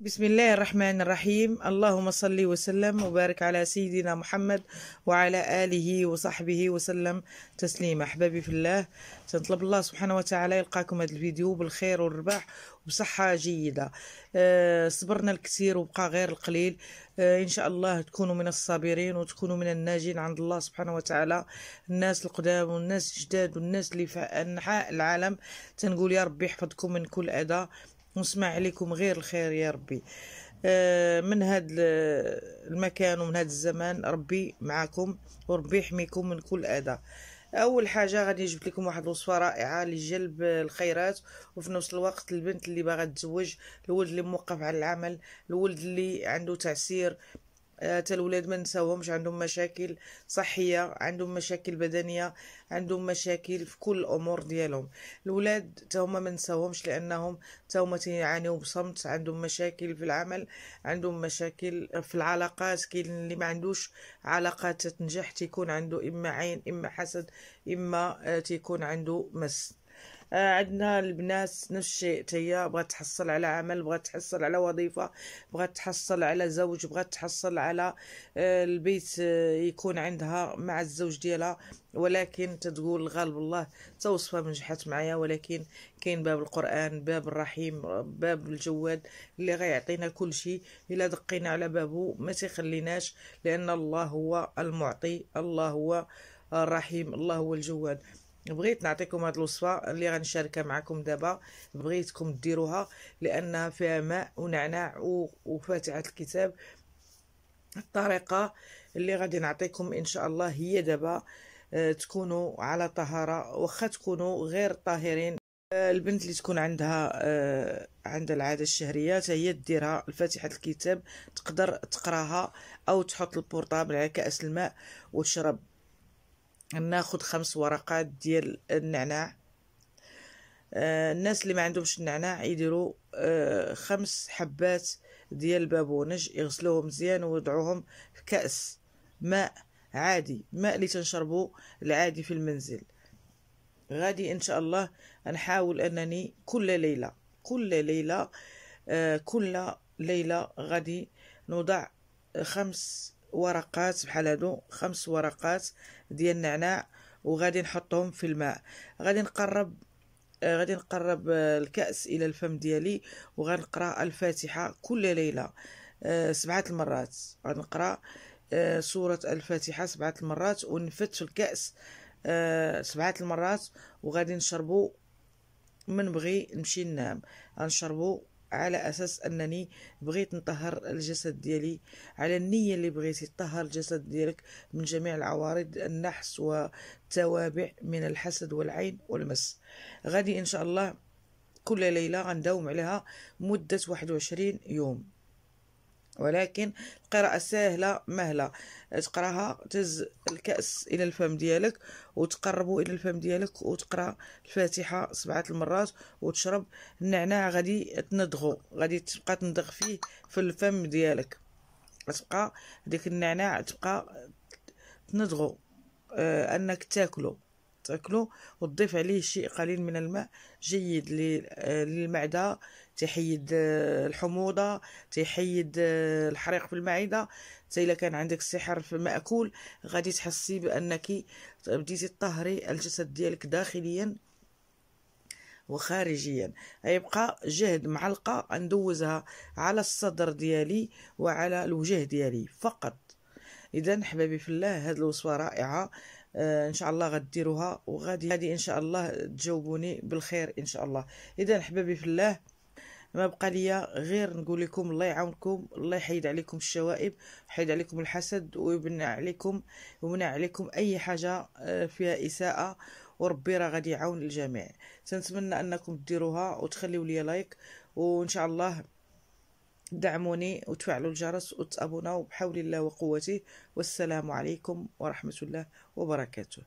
بسم الله الرحمن الرحيم اللهم صل وسلم وبارك على سيدنا محمد وعلى آله وصحبه وسلم تسليما أحبابي في الله تنطلب الله سبحانه وتعالى يلقاكم هذا الفيديو بالخير والرباح وبصحة جيدة أه صبرنا الكثير وبقى غير القليل أه إن شاء الله تكونوا من الصابرين وتكونوا من الناجين عند الله سبحانه وتعالى الناس القدام والناس الجداد والناس اللي في أنحاء العالم تنقول يا ربي يحفظكم من كل أذى ونسمع عليكم غير الخير يا ربي آه، من هذا المكان ومن هذا الزمان ربي معاكم وربي يحميكم من كل اذى اول حاجه غادي نجيب لكم واحد الوصفه رائعه لجلب الخيرات وفي نفس الوقت البنت اللي باغا تتزوج الولد اللي موقف على العمل الولد اللي عنده تعسير حتى آه، الولاد ما نساوهمش عندهم مشاكل صحيه عندهم مشاكل بدنيه عندهم مشاكل في كل الامور ديالهم الولاد حتى هما ما نساوهمش لانهم حتى هما تيعانيو بصمت عندهم مشاكل في العمل عندهم مشاكل في العلاقات كاين اللي ما عندوش علاقات تنجح تيكون عنده اما عين اما حسد اما آه، تيكون عنده مس عندنا البنات نفس الشيء تيا بغات تحصل على عمل بغات تحصل على وظيفة بغات تحصل على زوج بغات تحصل على آه، البيت آه، يكون عندها مع الزوج ديالها ولكن تتقول غالب الله توصفة جحت معايا ولكن كاين باب القرآن باب الرحيم باب الجواد اللي غيعطينا كل شيء إلا دقينا على بابه ما تيخليناش لأن الله هو المعطي الله هو الرحيم الله هو الجواد بغيت نعطيكم هاد الوصفه اللي غنشاركها معكم دابا بغيتكم ديروها لانها فيها ماء ونعناع وفاتحه الكتاب الطريقه اللي غادي نعطيكم ان شاء الله هي دابا آه، تكونوا على طهاره واخا تكونوا غير طاهرين آه، البنت اللي تكون عندها آه، عندها العاده الشهريه هي ديرها الفاتحه الكتاب تقدر تقراها او تحط البورطابل على كاس الماء وتشرب ناخد خمس ورقات ديال النعناع آه الناس اللي ما عندهمش النعناع يديروا آه خمس حبات ديال البابونج يغسلوهم مزيان ويضعوهم في كأس ماء عادي ماء اللي تنشربو العادي في المنزل غادي ان شاء الله نحاول انني كل ليله كل ليله آه كل ليله غادي نوضع خمس ورقات بحال هادو خمس ورقات ديال النعناع وغادي نحطهم في الماء غادي نقرب آه، غادي نقرب آه، الكأس إلى الفم ديالي وغنقرأ الفاتحة كل ليلة آه، سبعة المرات غنقرأ سورة الفاتحة سبعة المرات ونفتش الكأس سبعة المرات وغادي نشربو من بغي نمشي ننام غنشربو على اساس انني بغيت نطهر الجسد ديالي على النيه اللي بغيتي تطهر الجسد ديالك من جميع العوارض النحس والتوابع من الحسد والعين والمس غادي ان شاء الله كل ليله غنداوم عليها مده 21 يوم ولكن القراءة سهلة مهلة تقراها تز الكأس إلى الفم ديالك وتقربوا إلى الفم ديالك وتقرا الفاتحة سبعة المرات وتشرب النعناع غادي تندغو غادي تبقى تندغ فيه في الفم ديالك تبقى ديك النعناع تبقى تندغو آه، أنك تاكله تاكلو وتضيف عليه شيء قليل من الماء جيد آه، للمعده تحيد آه، الحموضه تحيد آه، الحريق في المعده حتى الا كان عندك السحر في الماكول غادي تحسي بانك بديتي تطهري الجسد ديالك داخليا وخارجيا يبقى جهد معلقه ندوزها على الصدر ديالي وعلى الوجه ديالي فقط اذا حبابي في الله هذه الوصفه رائعه آه، ان شاء الله غديروها وغادي غادي ان شاء الله تجاوبوني بالخير ان شاء الله اذا احبابي في الله ما بقى ليا غير نقول لكم الله يعاونكم الله يحيد عليكم الشوائب يحيد عليكم الحسد ويمنع عليكم ويمنع عليكم اي حاجه آه، فيها اساءه وربي راه غادي يعاون الجميع تنتمنى انكم ديروها وتخليوا لي لايك وان شاء الله دعموني وتفعلوا الجرس وتابونا وبحول الله وقوته والسلام عليكم ورحمة الله وبركاته